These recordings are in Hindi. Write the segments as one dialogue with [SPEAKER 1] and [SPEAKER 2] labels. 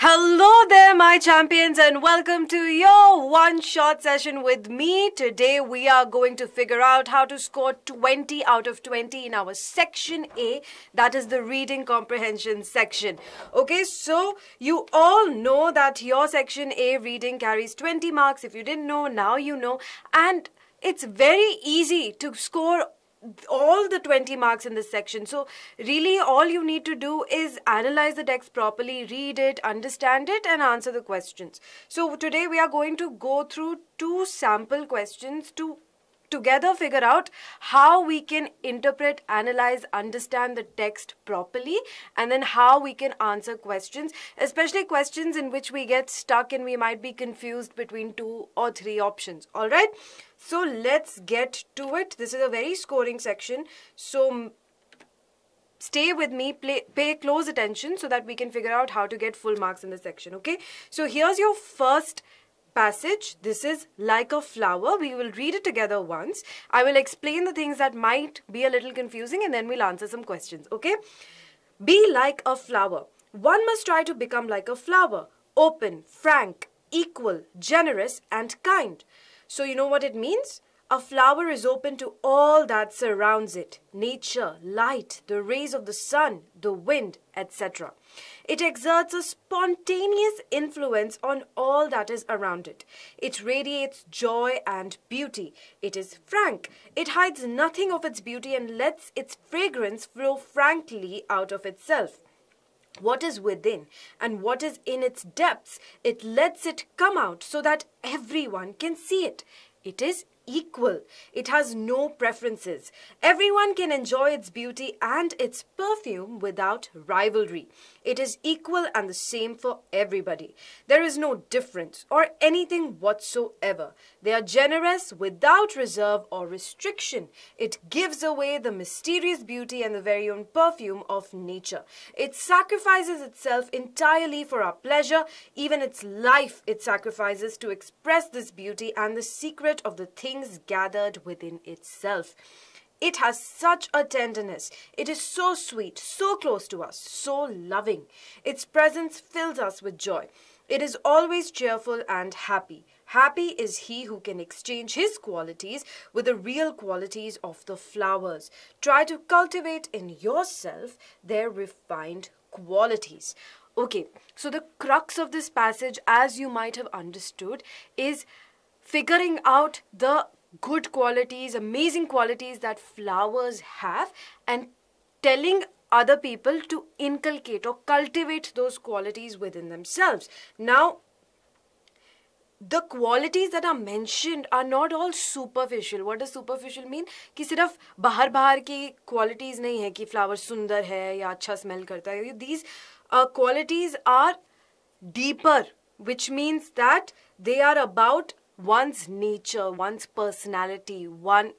[SPEAKER 1] Hello there, my champions, and welcome to your one shot session with me. Today, we are going to figure out how to score 20 out of 20 in our section A, that is the reading comprehension section. Okay, so you all know that your section A reading carries 20 marks. If you didn't know, now you know. And it's very easy to score all the 20 marks in this section. So really all you need to do is analyze the text properly, read it, understand it and answer the questions. So today we are going to go through two sample questions, To together figure out how we can interpret, analyze, understand the text properly, and then how we can answer questions, especially questions in which we get stuck and we might be confused between two or three options. All right, so let's get to it. This is a very scoring section, so stay with me play, pay close attention so that we can figure out how to get full marks in this section okay so here's your first passage. This is like a flower. We will read it together once. I will explain the things that might be a little confusing and then we'll answer some questions, okay? Be like a flower. One must try to become like a flower. Open, frank, equal, generous and kind. So you know what it means? A flower is open to all that surrounds it. Nature, light, the rays of the sun, the wind, etc. It exerts a spontaneous influence on all that is around it. It radiates joy and beauty. It is frank. It hides nothing of its beauty and lets its fragrance flow frankly out of itself what is within and what is in its depths, it lets it come out so that everyone can see it. It is equal. It has no preferences. Everyone can enjoy its beauty and its perfume without rivalry. It is equal and the same for everybody. There is no difference or anything whatsoever. They are generous without reserve or restriction. It gives away the mysterious beauty and the very own perfume of nature. It sacrifices itself entirely for our pleasure. Even its life it sacrifices to express this beauty and the secret of the things gathered within itself. It has such a tenderness. It is so sweet, so close to us, so loving. Its presence fills us with joy. It is always cheerful and happy. Happy is he who can exchange his qualities with the real qualities of the flowers. Try to cultivate in yourself their refined qualities. Okay, so the crux of this passage, as you might have understood, is figuring out the good qualities, amazing qualities that flowers have and telling other people to inculcate or cultivate those qualities within themselves. Now, the qualities that are mentioned are not all superficial. What does superficial mean? कि सिर्फ बाहर बाहर की qualities नहीं है कि flower sundar है या अच्छा smell करता है. These uh, qualities are deeper, which means that they are about one's nature, one's personality, one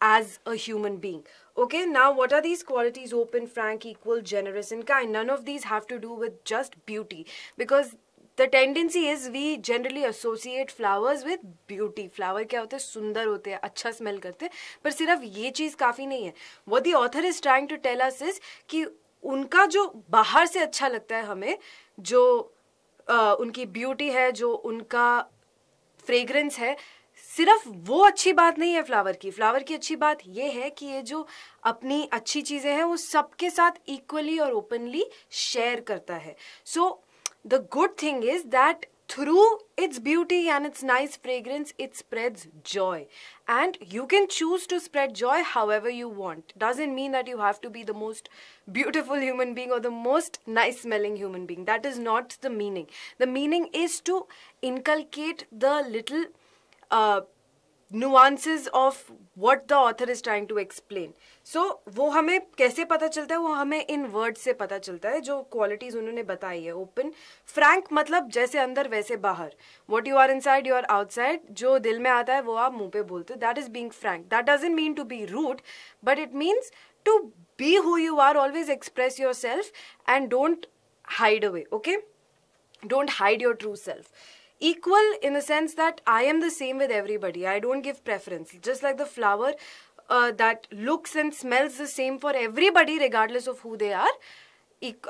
[SPEAKER 1] as a human being okay now what are these qualities open frank equal generous and kind none of these have to do with just beauty because the tendency is we generally associate flowers with beauty flower क्या होते हैं सुंदर होते हैं अच्छा स्मेल करते हैं पर सिर्फ ये चीज़ काफ़ी नहीं है वो the author is trying to tell us is कि उनका जो बाहर से अच्छा लगता है हमें जो आ, उनकी ब्यूटी है जो उनका फ्रेग्रेंस है सिर्फ वो अच्छी बात नहीं है फ्लावर की फ्लावर की अच्छी बात ये है कि ये जो अपनी अच्छी चीज़ें हैं वो सबके साथ इक्वली और ओपनली शेयर करता है so the good thing is that through its beauty and its nice fragrance it spreads joy and you can choose to spread joy however you want doesn't mean that you have to be the most beautiful human being और the most nice smelling human being that is not the meaning the meaning is to inculcate the little nuances of what the author is trying to explain so वो हमें कैसे पता चलता है वो हमें इन वर्ड से पता चलता है जो क्वालिटीज उन्होंने बताई है ओपन फ्रैंक मतलब जैसे अंदर वैसे बाहर what you are inside you are outside जो दिल में आता है वो आप मुंह पे बोलते हो that is being frank that in mean to be rude but it means to be who you are always express yourself and don't hide away okay don't hide your true self equal in the sense that I am the same with everybody. I don't give preference. Just like the flower uh, that looks and smells the same for everybody regardless of who they are,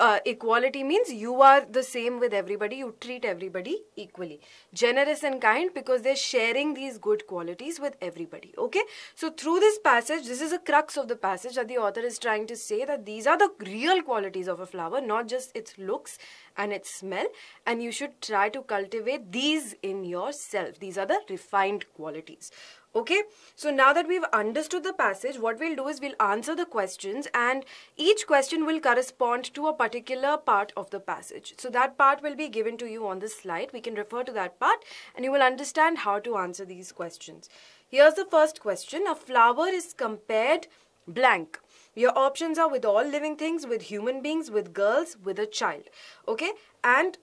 [SPEAKER 1] uh, equality means you are the same with everybody, you treat everybody equally. Generous and kind because they're sharing these good qualities with everybody. Okay, so through this passage, this is the crux of the passage that the author is trying to say that these are the real qualities of a flower, not just its looks and its smell. And you should try to cultivate these in yourself. These are the refined qualities. Okay, so now that we've understood the passage, what we'll do is we'll answer the questions and each question will correspond to a particular part of the passage. So that part will be given to you on the slide. We can refer to that part and you will understand how to answer these questions. Here's the first question. A flower is compared blank. Your options are with all living things, with human beings, with girls, with a child. Okay, and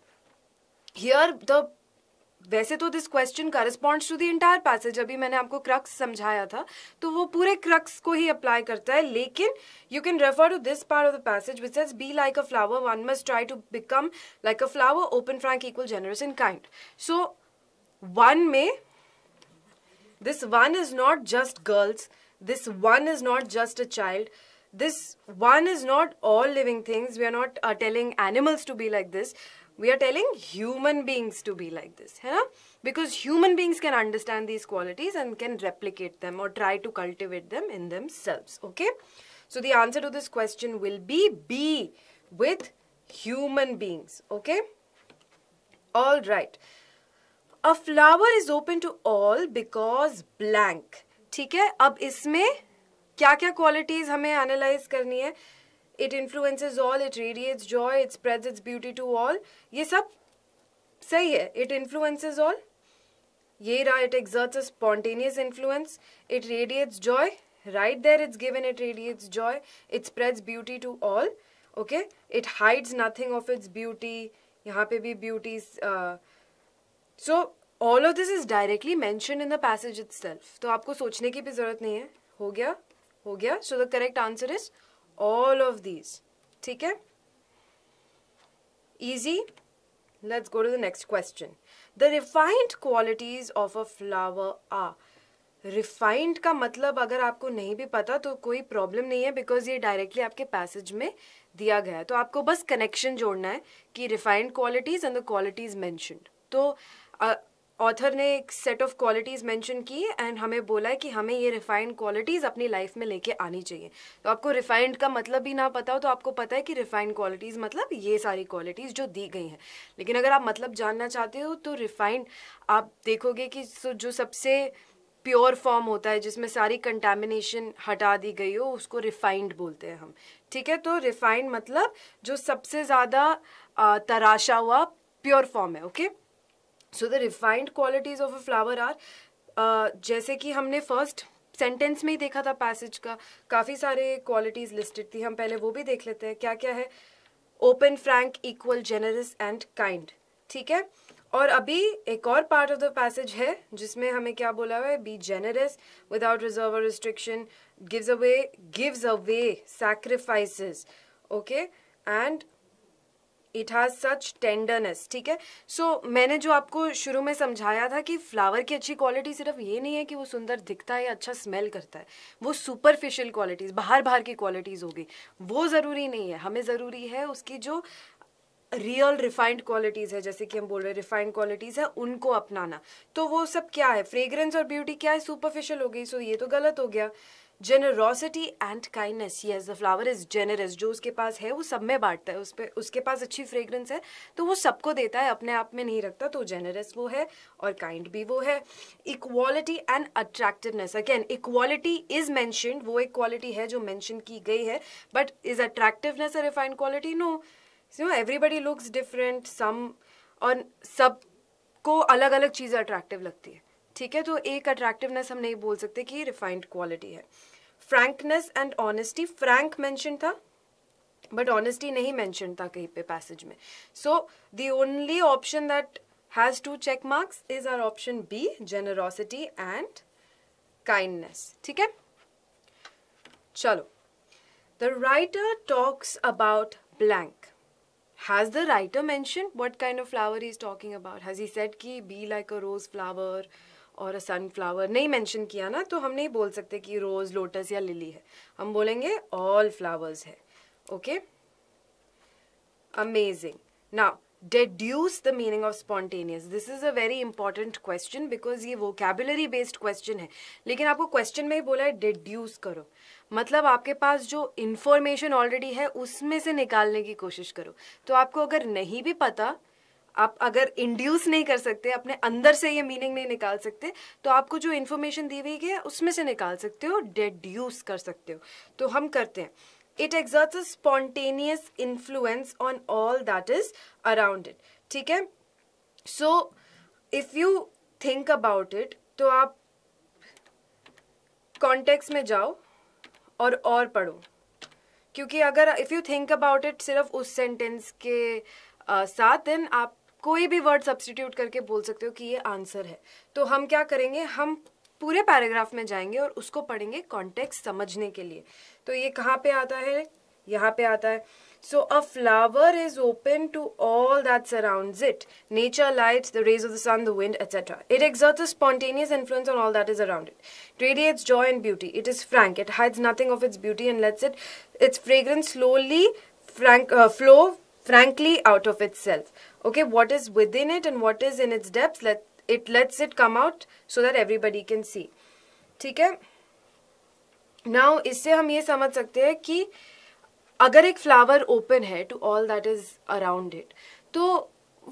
[SPEAKER 1] here the वैसे तो this question corresponds to the entire passage अभी मैंने आपको क्रक्स समझाया था तो वो पूरे क्रक्स को ही अप्लाई करता है लेकिन you can refer to this part of the passage which says be like a flower one must try to become like a flower open frank equal generous in kind so one में this one is not just girls this one is not just a child this one is not all living things we are not telling animals to be like this we are telling human beings to be like this है ना because human beings can understand these qualities and can replicate them और try to cultivate them in themselves okay so the answer to this question will be be with human beings okay all right a flower is open to all because blank ठीक है अब इसमें क्या क्या क्वालिटीज हमें एनालाइज करनी है it influences all it radiates joy it spread its beauty to all ये सब सही है इट इन्फ्लुएंसेज ऑल ये रहा it exerts a spontaneous influence it radiates joy right there it's given it radiates joy it spreads beauty to all okay it hides nothing of its beauty यहाँ पे भी beauty so all of this is directly mention in the passage it तो आपको सोचने की भी जरूरत नहीं है हो गया हो गया so the correct answer is all of these ठीक है easy let's go to the next question the refined qualities of a flower आ रिफाइंड का मतलब अगर आपको नहीं भी पता तो कोई प्रॉब्लम नहीं है बिकॉज ये डायरेक्टली आपके पैसेज में दिया गया है तो आपको बस कनेक्शन जोड़ना है कि refined qualities and the qualities mentioned तो uh, ऑथर ने एक सेट ऑफ क्वालिटीज़ मेंशन की है एंड हमें बोला है कि हमें ये रिफाइंड क्वालिटीज़ अपनी लाइफ में लेके आनी चाहिए तो आपको रिफाइंड का मतलब भी ना पता हो तो आपको पता है कि रिफाइंड क्वालिटीज़ मतलब ये सारी क्वालिटीज़ जो दी गई हैं लेकिन अगर आप मतलब जानना चाहते हो तो रिफाइंड आप देखोगे कि जो सबसे प्योर फॉर्म होता है जिसमें सारी कंटेमिनेशन हटा दी गई हो उसको रिफाइंड बोलते हैं हम ठीक है तो रिफाइंड मतलब जो सबसे ज़्यादा तराशा हुआ प्योर फॉर्म है okay okay? So the refined qualities of a flower are जैसे कि हमने फर्स्ट सेंटेंस में ही देखा था पैसेज का काफ़ी सारे क्वालिटीज लिस्टेड थी हम पहले वो भी देख लेते हैं क्या क्या है open frank equal generous and kind ठीक है और अभी एक और पार्ट ऑफ द पैसेज है जिसमें हमें क्या बोला हुआ है बी जेनरस विदाउट रिजर्व और restriction gives away gives away sacrifices okay and it has such tenderness ठीक है सो मैंने जो आपको शुरू में समझाया था कि फ्लावर की अच्छी क्वालिटी सिर्फ ये नहीं है कि वो सुंदर दिखता है या अच्छा स्मेल करता है वो सुपरफिशियल क्वालिटीज़ बाहर बाहर की क्वालिटीज़ होगी वो ज़रूरी नहीं है हमें ज़रूरी है उसकी जो रियल रिफाइंड क्वालिटीज़ है जैसे कि हम बोल रहे हैं रिफाइंड क्वालिटीज़ है उनको अपनाना तो वो सब क्या है फ्रेग्रेंस और ब्यूटी क्या है सुपरफिशियल हो गई सो ये तो गलत हो गया जेनरॉसिटी एंड काइंडनेस ये द फ्लावर इज जेनरस जो उसके पास है वो सब में बांटता है उस पर उसके पास अच्छी फ्रेगरेंस है तो वो सबको देता है अपने आप में नहीं रखता तो जेनरस वो है और काइंड भी वो है equality and attractiveness again equality is mention वो एक क्वालिटी है जो मैंशन की गई है but is attractiveness a refined quality no you know everybody looks different some और सब को अलग अलग चीज़ें अट्रैक्टिव लगती है ठीक है तो एक अट्रैक्टिवनेस हम नहीं बोल सकते कि रिफाइंड क्वालिटी है frankness and honesty frank mention था बट ऑनेस्टी नहीं मैंशन था कहीं पे पैसेज में so the only option that has two check marks is are option B generosity and kindness ठीक है चलो the writer talks about blank has the writer mention what kind of flower is talking about has he said की be like a rose flower और सनफ्लावर नहीं मेंशन किया ना तो हम नहीं बोल सकते कि रोज लोटस या लिली है हम बोलेंगे ऑल फ्लावर्स है okay amazing now deduce the meaning of spontaneous this is a very important question because ये वो कैबुलरी बेस्ड क्वेश्चन है लेकिन आपको क्वेश्चन में ही बोला है डेड्यूस करो मतलब आपके पास जो इंफॉर्मेशन ऑलरेडी है उसमें से निकालने की कोशिश करो तो आपको अगर नहीं भी पता आप अगर इंड्यूस नहीं कर सकते अपने अंदर से ये मीनिंग नहीं निकाल सकते तो आपको जो इन्फॉर्मेशन दी हुई है उसमें से निकाल सकते हो डेड्यूस कर सकते हो तो हम करते हैं it exerts a spontaneous influence on all that is around it ठीक है so if you think about it तो आप कॉन्टेक्स में जाओ और और पढ़ो क्योंकि अगर if you think about it सिर्फ उस सेंटेंस के uh, साथ दिन आप कोई भी वर्ड सब्सटीट्यूट करके बोल सकते हो कि ये आंसर है तो हम क्या करेंगे हम पूरे पैराग्राफ में जाएंगे और उसको पढ़ेंगे कॉन्टेक्स्ट समझने के लिए तो ये कहाँ पे आता है यहाँ पे आता है so a flower is open to all that surround it nature light the rays of the sun the wind et cetera it exert a spontaneous influence on all that is around it radiates joy and beauty it is frank it hides nothing of its beauty and lets it its fragrance slowly frank flow frankly out of itself. Okay, what is within it and what is in its depths, let, it lets it come out so that everybody can see. theek hai now isse hum ye samajh sakte hai ki agar ek flower open hai to all that is around it to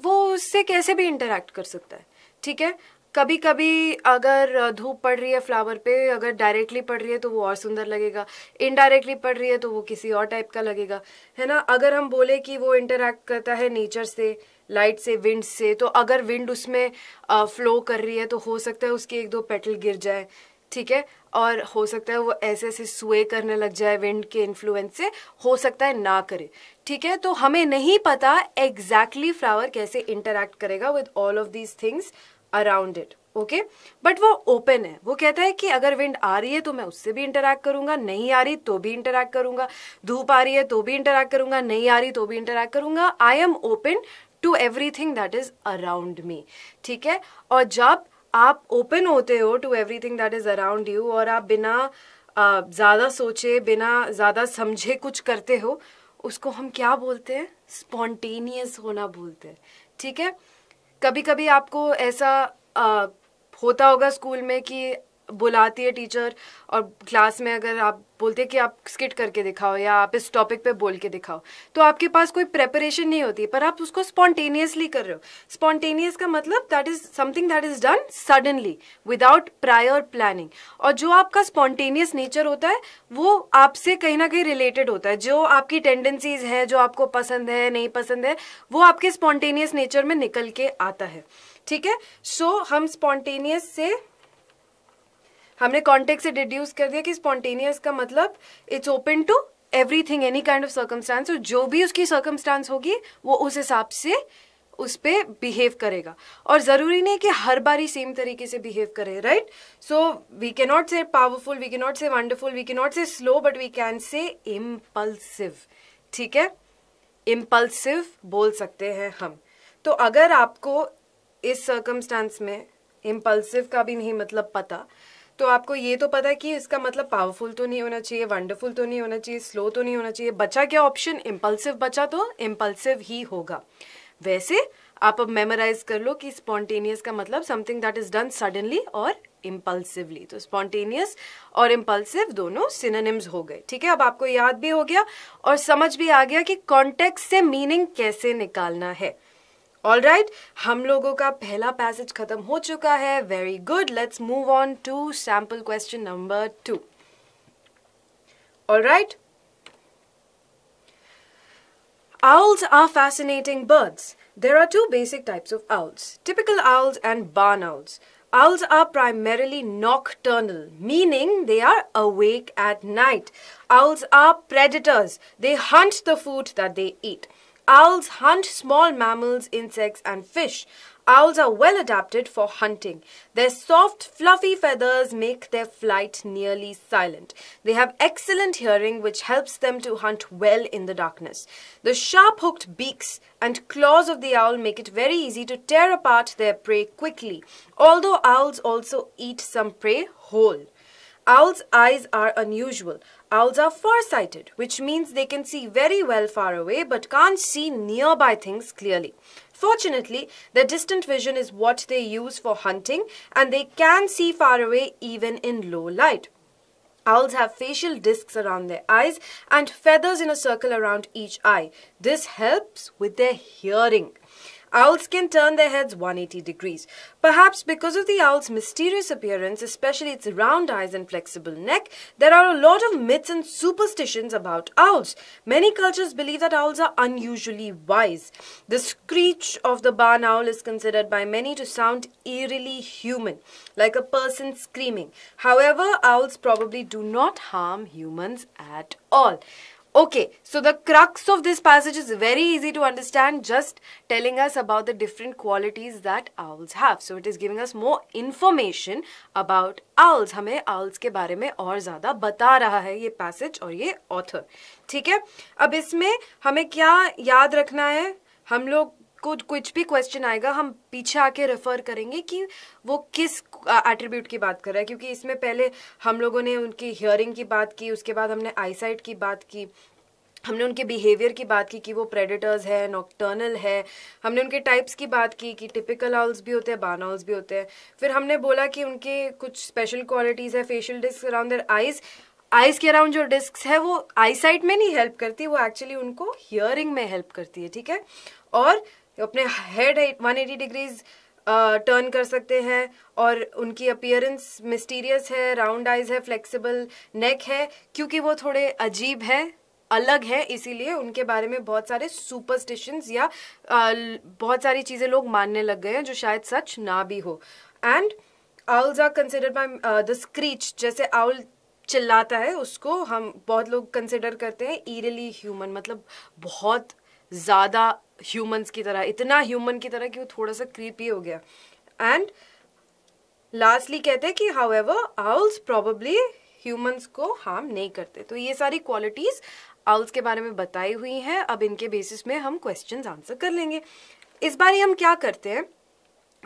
[SPEAKER 1] wo usse kaise bhi interact kar sakta hai theek hai कभी कभी अगर धूप पड़ रही है फ्लावर पे अगर डायरेक्टली पड़ रही है तो वो और सुंदर लगेगा इनडायरेक्टली पड़ रही है तो वो किसी और टाइप का लगेगा है ना अगर हम बोले कि वो इंटरेक्ट करता है नेचर से लाइट से विंड से तो अगर विंड उसमें फ्लो कर रही है तो हो सकता है उसकी एक दो पेटल गिर जाए ठीक है और हो सकता है वो ऐसे ऐसे सुए करने लग जाए विंड के इन्फ्लुएंस से हो सकता है ना करे ठीक है तो हमें नहीं पता एग्जैक्टली exactly फ्लावर कैसे इंटरेक्ट करेगा with all of these things around it okay but वो ओपन है वो कहता है कि अगर विंड आ रही है तो मैं उससे भी इंटरेक्ट करूंगा नहीं आ रही तो भी इंटरेक्ट करूंगा धूप आ रही है तो भी इंटरेक्ट करूंगा नहीं आ रही तो भी इंटरेक्ट करूंगा I am open to everything that is around me ठीक है और जब आप ओपन होते हो to everything that is around you और आप बिना ज़्यादा सोचे बिना ज़्यादा समझे कुछ करते हो उसको हम क्या बोलते हैं स्पॉन्टेनियस होना बोलते हैं ठीक है कभी कभी आपको ऐसा आ, होता होगा स्कूल में कि बुलाती है टीचर और क्लास में अगर आप बोलते हैं कि आप स्किट करके दिखाओ या आप इस टॉपिक पे बोल के दिखाओ तो आपके पास कोई प्रेपरेशन नहीं होती पर आप उसको स्पॉन्टेनियसली कर रहे हो स्पॉन्टेनियस का मतलब that is something that is done suddenly without prior planning और जो आपका स्पॉन्टेनियस नेचर होता है वो आपसे कहीं ना कहीं रिलेटेड होता है जो आपकी टेंडेंसीज है जो आपको पसंद है नहीं पसंद है वो आपके स्पॉन्टेनियस नेचर में निकल के आता है ठीक है सो so, हम स्पॉन्टेनियस से हमने कॉन्टेक्ट से डिड्यूस कर दिया कि स्पॉन्टेनियस का मतलब it's open to everything any kind of circumstance और जो भी उसकी सर्कमस्टांस होगी वो उस हिसाब से उस पर बिहेव करेगा और ज़रूरी नहीं कि हर बार ही सेम तरीके से बिहेव करे right so we can not say powerful we can not say wonderful we can not say slow but we can say impulsive ठीक है इम्पल्सिव बोल सकते हैं हम तो अगर आपको इस सर्कमस्टांस में इम्पल्सिव का भी नहीं मतलब पता तो आपको ये तो पता है कि इसका मतलब पावरफुल तो नहीं होना चाहिए वंडरफुल तो नहीं होना चाहिए स्लो तो नहीं होना चाहिए बचा क्या ऑप्शन इम्पल्सिव बचा तो इम्पल्सिव ही होगा वैसे आप अब मेमोराइज कर लो कि स्पॉन्टेनियस का मतलब something that is done suddenly और इम्पल्सिवली तो स्पॉन्टेनियस और इम्पल्सिव दोनों सिनोनिम्स हो गए ठीक है अब आपको याद भी हो गया और समझ भी आ गया कि कॉन्टेक्स्ट से मीनिंग कैसे निकालना है All right, राइट right, हम लोगों का पहला पैसेज खत्म हो चुका है very good let's move on to sample question number two Owls are fascinating birds. There are two basic types of owls typical owls and barn owls. Owls are primarily nocturnal, meaning they are awake at night. Owls are predators, they hunt the food that they eat. Owls hunt small mammals, insects and fish. Owls are well adapted for hunting. Their soft, fluffy feathers make their flight nearly silent. They have excellent hearing which helps them to hunt well in the darkness. The sharp hooked beaks and claws of the owl make it very easy to tear apart their prey quickly, although owls also eat some prey whole. Owls' eyes are unusual. Owls are far-sighted, which means they can see very well far away but can't see nearby things clearly. Fortunately, their distant vision is what they use for hunting and they can see far away even in low light. Owls have facial discs around their eyes and feathers in a circle around each eye. This helps with their hearing. Owls can turn their heads 180 degrees. Perhaps because of the owl's mysterious appearance, especially its round eyes and flexible neck, there are a lot of myths and superstitions about owls. Many cultures believe that owls are unusually wise. The screech of the barn owl is considered by many to sound eerily human, like a person screaming. However, owls probably do not harm humans at all. Okay, so the crux of this passage is very easy to understand, just telling us about the different qualities that owls have. So it is giving us more information about owls. हमें owls के बारे में और ज़्यादा बता रहा है ये passage और ये author. ठीक है अब इसमें हमें क्या याद रखना है हम लोग कुछ कुछ भी क्वेश्चन आएगा हम पीछे आके रेफर करेंगे कि वो किस एट्रीब्यूट की बात कर रहा है क्योंकि इसमें पहले हम लोगों ने उनकी हियरिंग की बात की उसके बाद हमने आईसाइट की बात की हमने उनके बिहेवियर की बात की कि वो प्रेडेटर्स है नॉक्टर्नल है हमने उनके टाइप्स की बात की कि टिपिकल आउल्स भी होते हैं बान आउल्स भी होते हैं फिर हमने बोला कि उनके कुछ स्पेशल क्वालिटीज़ है facial disc around their eyes eyes के अराउंड जो डिस्क है वो आईसाइट में नहीं हेल्प करती वो एक्चुअली उनको हियरिंग में हेल्प करती है ठीक है और अपने head one eighty degrees turn कर सकते हैं और उनकी अपियरेंस मिस्टीरियस है राउंड आइज है फ्लेक्सिबल नेक है क्योंकि वो थोड़े अजीब है अलग है इसीलिए उनके बारे में बहुत सारे सुपरस्टिशंस या आ, बहुत सारी चीज़ें लोग मानने लग गए हैं जो शायद सच ना भी हो and owls are consider by the screech जैसे आउल चिल्लाता है उसको हम बहुत लोग कंसिडर करते हैं ईरली ह्यूमन मतलब बहुत ज़्यादा ह्यूमंस की तरह इतना ह्यूमन की तरह कि वो थोड़ा सा क्रीपी हो गया एंड लास्टली कहते हैं कि however owls probably humans को हार्म नहीं करते तो ये सारी क्वालिटीज़ आउल्स के बारे में बताई हुई हैं अब इनके बेसिस में हम क्वेश्चन आंसर कर लेंगे इस बार हम क्या करते हैं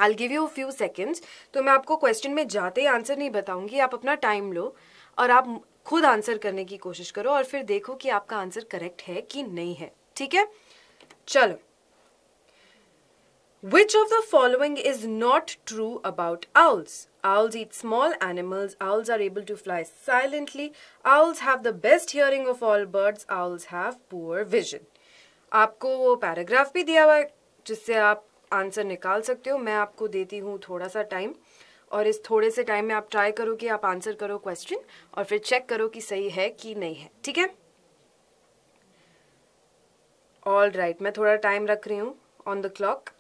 [SPEAKER 1] I give you few seconds तो मैं आपको क्वेश्चन में जाते ही आंसर नहीं बताऊंगी आप अपना टाइम लो और आप खुद आंसर करने की कोशिश करो और फिर देखो कि आपका आंसर करेक्ट है कि नहीं है ठीक है चलो Which of the following is not true about owls? Owls eat small animals. Owls are able to fly silently. Owls have the best hearing of all birds. Owls have poor vision. आपको वो पैराग्राफ भी दिया हुआ है जिससे आप आंसर निकाल सकते हो मैं आपको देती हूँ थोड़ा सा टाइम और इस थोड़े से टाइम में आप ट्राई करो कि आप आंसर करो क्वेश्चन और फिर चेक करो कि सही है कि नहीं है ठीक है ऑल राइट मैं थोड़ा टाइम रख रही हूँ ऑन द क्लॉक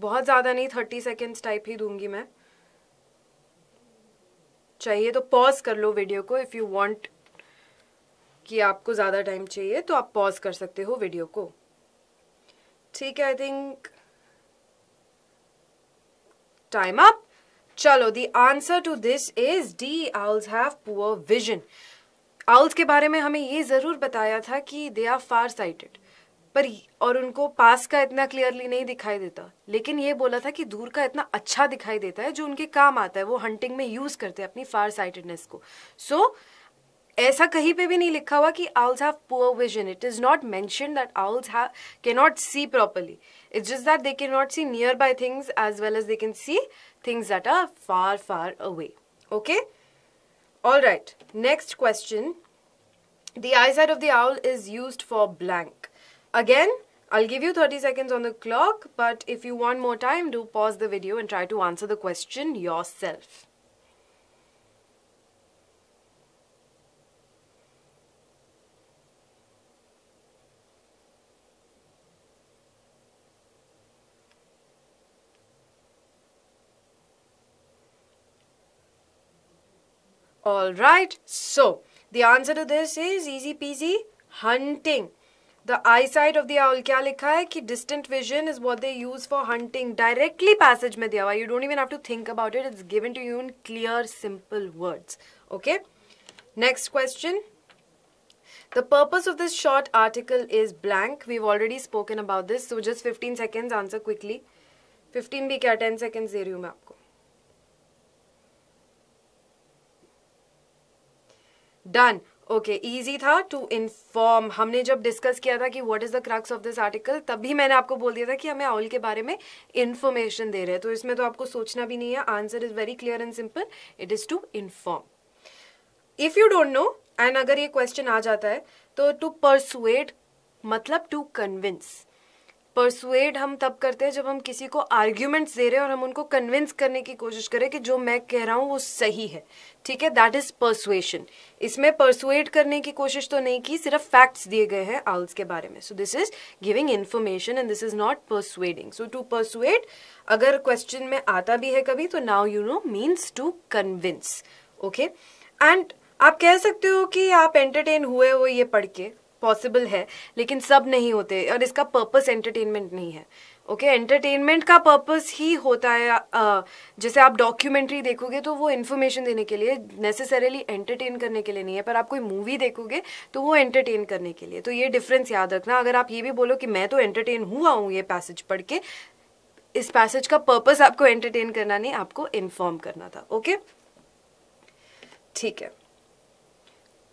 [SPEAKER 1] बहुत ज़्यादा नहीं थर्टी सेकेंड्स टाइप ही दूंगी मैं चाहिए तो पॉज कर लो वीडियो को इफ़ यू वांट कि आपको ज़्यादा टाइम चाहिए तो आप पॉज कर सकते हो वीडियो को ठीक है आई थिंक टाइम अप चलो the answer to this is the owls have poor vision owls के बारे में हमें ये ज़रूर बताया था कि दे आर फार साइटेड पर और उनको पास का इतना क्लियरली नहीं दिखाई देता लेकिन ये बोला था कि दूर का इतना अच्छा दिखाई देता है जो उनके काम आता है वो हंटिंग में यूज करते हैं अपनी फार साइटेडनेस को सो so, ऐसा कहीं पे भी नहीं लिखा हुआ कि owls have poor vision it is not mention that owls can not see properly it's just that they can not see nearby things as well as they can see things that are far far away okay all right next question the eyesight of the owl is use for blank Again, I'll give you 30 seconds on the clock, but if you want more time, do pause the video and try to answer the question yourself. Alright, so the answer to this is easy peasy hunting. The eyesight of the owl क्या लिखा है कि distant vision is what they use for hunting directly passage में दिया हुआ you don't even have to think about it it's given to you in clear simple words okay next question the purpose of this short article is blank we already spoken about this so just fifteen second answer quickly fifteen भी क्या टेन सेकेंड्स दे रही हूँ मैं आपको डन ओके okay, इजी था टू इन्फॉर्म हमने जब डिस्कस किया था कि what is the crux of this article तब भी मैंने आपको बोल दिया था कि हमें ऑल के बारे में इन्फॉर्मेशन दे रहे हैं तो इसमें तो आपको सोचना भी नहीं है answer is very clear and simple it is to inform if you don't know and अगर ये क्वेश्चन आ जाता है तो टू परसुएट मतलब टू कन्विंस परसुएड हम तब करते हैं जब हम किसी को आर्ग्यूमेंट्स दे रहे हैं और हम उनको कन्विंस करने की कोशिश करें कि जो मैं कह रहा हूँ वो सही है ठीक है दैट इज परसुएशन इसमें परसुएड करने की कोशिश तो नहीं की सिर्फ फैक्ट्स दिए गए हैं आउल्स के बारे में so this is giving information and this is not persuading so to persuade अगर क्वेश्चन में आता भी है कभी तो now you know means to convince okay and आप कह सकते हो कि आप एंटरटेन हुए हो ये पढ़ के पॉसिबल है लेकिन सब नहीं होते और इसका पर्पस एंटरटेनमेंट नहीं है ओके okay, एंटरटेनमेंट का पर्पस ही होता है आ, जैसे आप डॉक्यूमेंट्री देखोगे तो वो इन्फॉर्मेशन देने के लिए नेसेसरीली एंटरटेन करने के लिए नहीं है पर आप कोई मूवी देखोगे तो वो एंटरटेन करने के लिए तो ये डिफरेंस याद रखना अगर आप ये भी बोलो कि मैं तो एंटरटेन हुआ हूँ ये पैसेज पढ़ के इस पैसेज का पर्पस आपको एंटरटेन करना नहीं आपको इन्फॉर्म करना था ओके okay? ठीक है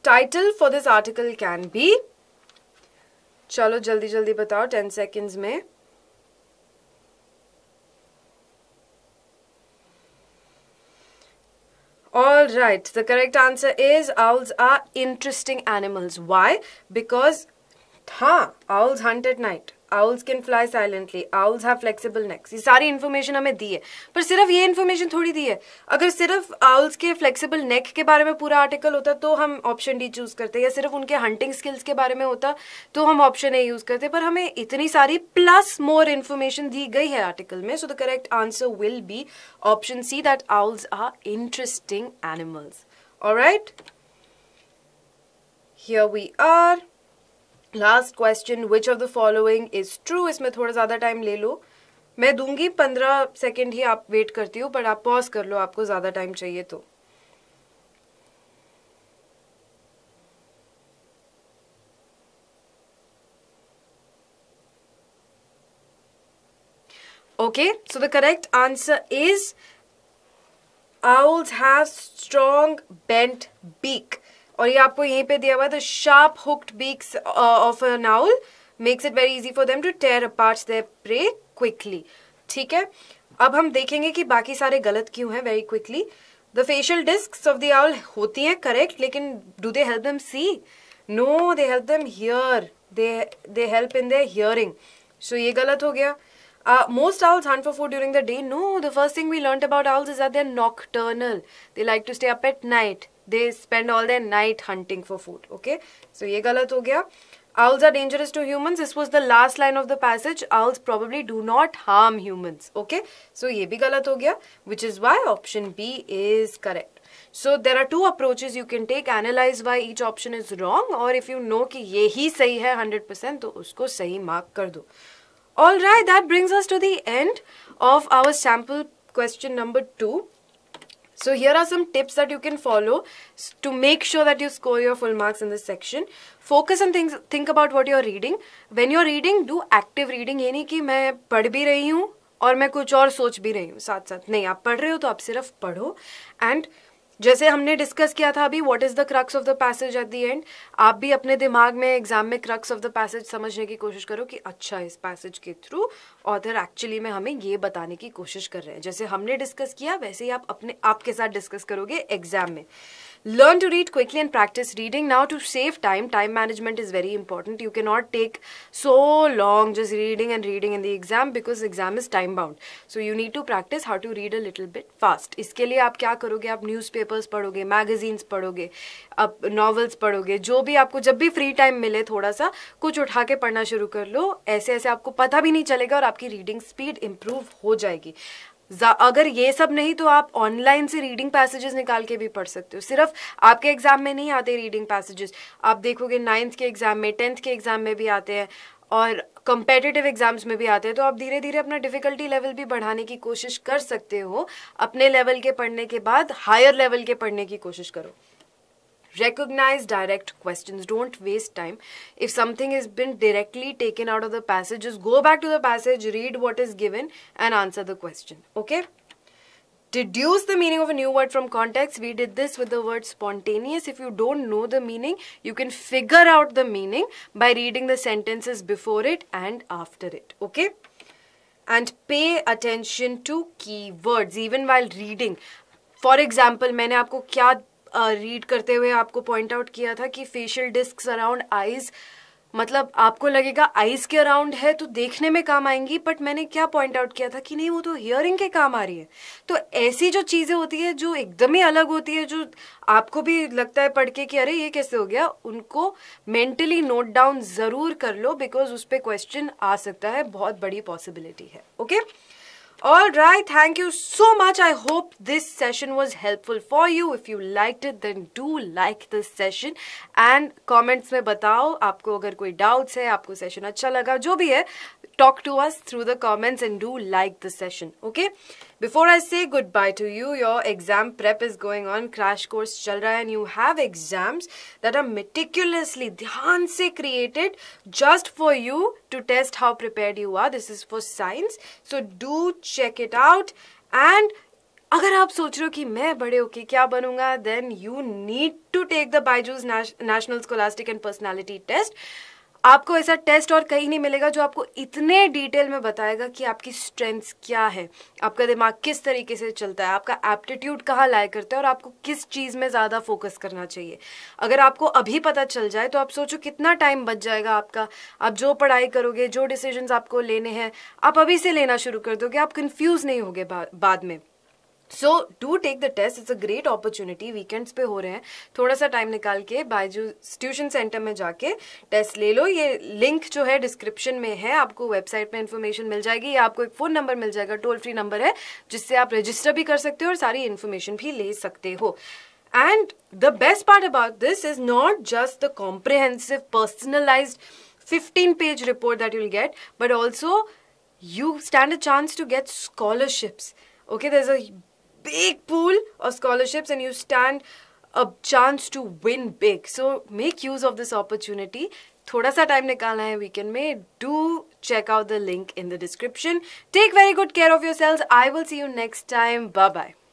[SPEAKER 1] title for this article can be चलो जल्दी जल्दी बताओ टेन सेकेंड्स में All right, the correct answer is owls are interesting animals. Why? Because, huh, owls hunt at night. Owls can fly silently owls have flexible necks ये सारी इन्फॉर्मेशन हमें दी है पर सिर्फ ये इन्फॉर्मेशन थोड़ी दी है अगर सिर्फ आउल्स के फ्लेक्सिबल नेक के बारे में पूरा आर्टिकल होता तो हम ऑप्शन डी चूज करते या सिर्फ उनके हंटिंग स्किल्स के बारे में होता तो हम ऑप्शन ए यूज करते पर हमें इतनी सारी प्लस मोर इन्फॉर्मेशन दी गई है आर्टिकल में so the correct answer will be option C that owls are interesting animals right here we are last question which of the following is true इसमें थोड़ा ज़्यादा टाइम ले लो मैं दूंगी पंद्रह सेकेंड ही आप वेट करती हो बट आप पॉज कर लो आपको ज़्यादा टाइम चाहिए तो okay so the correct answer is owls have strong bent beak और ये आपको यहीं पे दिया हुआ है the sharp hooked beaks of an owl makes it very easy for them to tear apart their prey quickly ठीक है अब हम देखेंगे कि बाकी सारे गलत क्यों हैं very quickly the facial disc of the owl होती हैं करेक्ट लेकिन do they help them see no they help them hear they help in their hearing so ये गलत हो गया most uh, owls owls for food during the day no the first thing we learn about owls is is that they're nocturnal. They like to stay up at they spend all their night hunting for food okay so ये गलत हो गया owls are dangerous to humans this was the last line of the passage owls probably do not harm humans okay so ये भी गलत हो गया which is why option B is correct so there are two approaches you can take analyze why each option is wrong or if you know ki ye hi sahi hai 100% to usko sahi mark kar do all right that brings us to the end of our sample question number 2 So here are some tips that you can follow to make sure that you score your full marks in this section. Focus on things think about what you are reading. When you are reading, do active reading. yani ki main मैं bhi rahi hu aur main kuch aur soch bhi rahi hu sath sath nahi aap आप rahe ho to aap sirf padho and जैसे हमने डिस्कस किया था अभी what is the crux of the passage at the end आप भी अपने दिमाग में एग्जाम में क्रक्स ऑफ द पैसेज समझने की कोशिश करो कि अच्छा इस पैसेज के थ्रू ऑथर एक्चुअली में हमें ये बताने की कोशिश कर रहे हैं जैसे हमने डिस्कस किया वैसे ही आप अपने आपके साथ डिस्कस करोगे एग्जाम में learn to read quickly and practice reading now to save time time management is very important you cannot take so long just reading and reading in the exam because exam is time bound so you need to practice how to read a little bit fast iske liye aap kya karoge aap newspapers पढ़ोगे magazines पढ़ोगे ab novels पढ़ोगे jo bhi aapko jab bhi free time mile thoda sa kuch utha ke padhna shuru kar lo aise aise aapko pata bhi nahi chalega aur aapki reading speed improve ho jayegi अगर ये सब नहीं तो आप ऑनलाइन से रीडिंग पैसेजेस निकाल के भी पढ़ सकते हो सिर्फ आपके एग्जाम में नहीं आते रीडिंग पैसेजेस आप देखोगे नाइन्थ के एग्जाम में टेंथ के एग्जाम में भी आते हैं और कंपेटिटिव एग्जाम्स में भी आते हैं तो आप धीरे धीरे अपना डिफ़िकल्टी लेवल भी बढ़ाने की कोशिश कर सकते हो अपने लेवल के पढ़ने के बाद हायर लेवल के पढ़ने की कोशिश करो recognize direct questions don't waste time if something has been directly taken out of the passage just go back to the passage read what is given and answer the question okay deduce the meaning of a new word from context we did this with the word spontaneous if you don't know the meaning you can figure out the meaning by reading the sentences before it and after it okay and pay attention to keywords even while reading for example मैंने आपको क्या रीड uh, करते हुए आपको पॉइंट आउट किया था कि फेशियल डिस्क अराउंड आईज मतलब आपको लगेगा आईज के अराउंड है तो देखने में काम आएंगी बट मैंने क्या पॉइंट आउट किया था कि नहीं वो तो हियरिंग के काम आ रही है तो ऐसी जो चीज़ें होती है जो एकदम ही अलग होती है जो आपको भी लगता है पढ़ के कि अरे ये कैसे हो गया उनको मेंटली नोट डाउन ज़रूर कर लो बिकॉज उस पर क्वेश्चन आ सकता है बहुत बड़ी पॉसिबिलिटी है okay okay? All right, thank you so much. I hope this session was helpful for you. If you liked it, then do like this session. And comments में बताओ आपको अगर कोई doubts है आपको session अच्छा लगा जो भी है talk to us through the comments and do like the session okay before i say goodbye to you your exam prep is going on crash course chal raha and you have exams that are meticulously dhyan se created just for you to test how prepared you are this is for science so do check it out and अगर आप सोच रहे हो कि मैं बड़े होके क्या बनूंगा then you need to take the Byju's national scholastic and personality test आपको ऐसा टेस्ट और कहीं नहीं मिलेगा जो आपको इतने डिटेल में बताएगा कि आपकी स्ट्रेंथ्स क्या है आपका दिमाग किस तरीके से चलता है आपका एप्टीट्यूड कहाँ लाया करता है और आपको किस चीज़ में ज़्यादा फोकस करना चाहिए अगर आपको अभी पता चल जाए तो आप सोचो कितना टाइम बच जाएगा आपका आप जो पढ़ाई करोगे जो डिसीजन आपको लेने हैं आप अभी से लेना शुरू कर दोगे आप कन्फ्यूज़ नहीं होगे बा, बाद में so do take the test it's a great opportunity weekends पे हो रहे हैं थोड़ा सा टाइम निकाल के बायजूस ट्यूशन सेंटर में जाके टेस्ट ले लो ये लिंक जो है डिस्क्रिप्शन में है आपको वेबसाइट पे इन्फॉर्मेशन मिल जाएगी या आपको एक फ़ोन नंबर मिल जाएगा टोल फ्री नंबर है जिससे आप रजिस्टर भी कर सकते हो और सारी इन्फॉर्मेशन भी ले सकते हो and the best part about this is not just the comprehensive personalise fifteen page report that you'll get but also you stand a chance to get scholarships okay there's a big pool of scholarships and you stand a chance to win big. So make use of this opportunity. थोड़ा सा टाइम निकालना है वीकेंड में do check out the link in the description take very good care of your selves I will see you next time bye bye